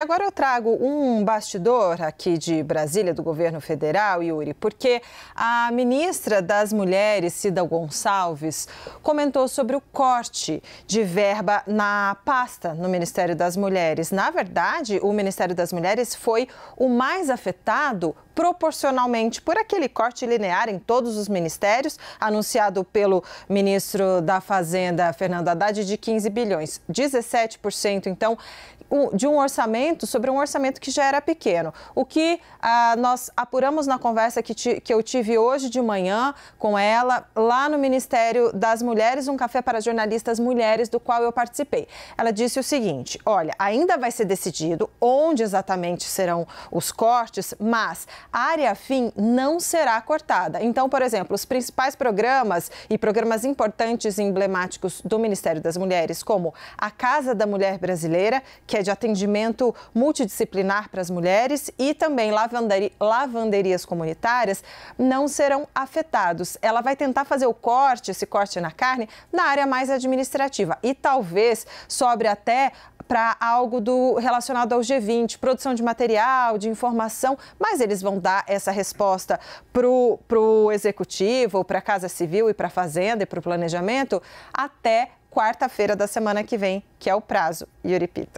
Agora eu trago um bastidor aqui de Brasília, do governo federal, Yuri, porque a ministra das Mulheres, Cida Gonçalves, comentou sobre o corte de verba na pasta no Ministério das Mulheres. Na verdade, o Ministério das Mulheres foi o mais afetado proporcionalmente por aquele corte linear em todos os ministérios, anunciado pelo ministro da Fazenda, Fernando Haddad, de 15 bilhões. 17%, então, de um orçamento orçamento sobre um orçamento que já era pequeno. O que ah, nós apuramos na conversa que, ti, que eu tive hoje de manhã com ela, lá no Ministério das Mulheres, um café para jornalistas mulheres, do qual eu participei. Ela disse o seguinte: olha, ainda vai ser decidido onde exatamente serão os cortes, mas a área fim não será cortada. Então, por exemplo, os principais programas e programas importantes e emblemáticos do Ministério das Mulheres, como a Casa da Mulher Brasileira, que é de atendimento multidisciplinar para as mulheres e também lavanderias comunitárias não serão afetados. Ela vai tentar fazer o corte, esse corte na carne, na área mais administrativa e talvez sobre até para algo do relacionado ao G20, produção de material, de informação, mas eles vão dar essa resposta para o executivo, para a Casa Civil e para a Fazenda e para o planejamento até quarta-feira da semana que vem, que é o prazo. Yuri Pita.